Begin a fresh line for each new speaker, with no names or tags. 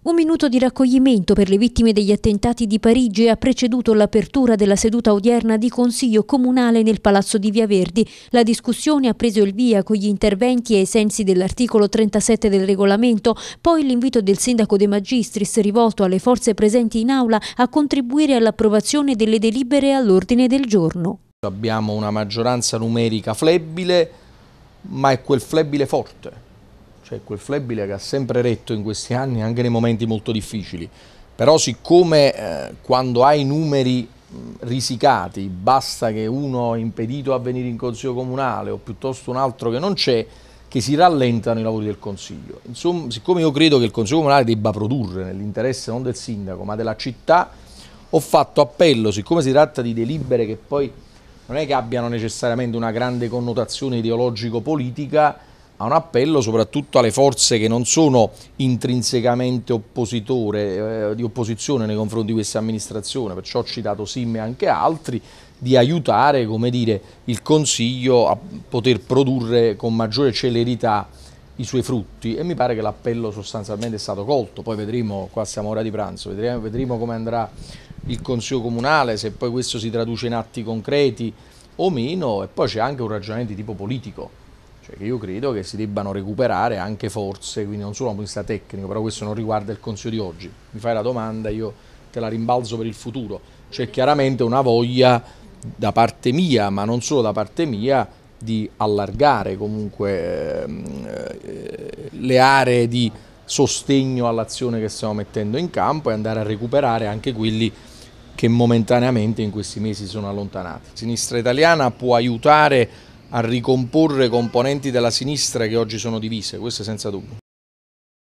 Un minuto di raccoglimento per le vittime degli attentati di Parigi ha preceduto l'apertura della seduta odierna di Consiglio Comunale nel Palazzo di Via Verdi. La discussione ha preso il via con gli interventi ai sensi dell'articolo 37 del regolamento, poi l'invito del sindaco De Magistris rivolto alle forze presenti in aula a contribuire all'approvazione delle delibere all'ordine del giorno.
Abbiamo una maggioranza numerica flebile, ma è quel flebile forte, cioè quel flebile che ha sempre retto in questi anni anche nei momenti molto difficili. Però siccome eh, quando hai numeri risicati, basta che uno è impedito a venire in consiglio comunale o piuttosto un altro che non c'è, che si rallentano i lavori del consiglio. Insomma, siccome io credo che il consiglio comunale debba produrre nell'interesse non del sindaco ma della città, ho fatto appello, siccome si tratta di delibere che poi non è che abbiano necessariamente una grande connotazione ideologico-politica, ma un appello soprattutto alle forze che non sono intrinsecamente oppositore, eh, di opposizione nei confronti di questa amministrazione, perciò ho citato Sim e anche altri, di aiutare dire, il Consiglio a poter produrre con maggiore celerità i suoi frutti e mi pare che l'appello sostanzialmente è stato colto, poi vedremo, qua siamo ora di pranzo, vedremo, vedremo come andrà il Consiglio Comunale, se poi questo si traduce in atti concreti o meno, e poi c'è anche un ragionamento di tipo politico, cioè che io credo che si debbano recuperare anche forze, quindi non solo da un punto di vista tecnico, però questo non riguarda il Consiglio di oggi. Mi fai la domanda, io te la rimbalzo per il futuro. C'è chiaramente una voglia da parte mia, ma non solo da parte mia, di allargare comunque ehm, eh, le aree di sostegno all'azione che stiamo mettendo in campo e andare a recuperare anche quelli che momentaneamente in questi mesi sono allontanati. sinistra italiana può aiutare a ricomporre componenti della sinistra che oggi sono divise, questo senza dubbio.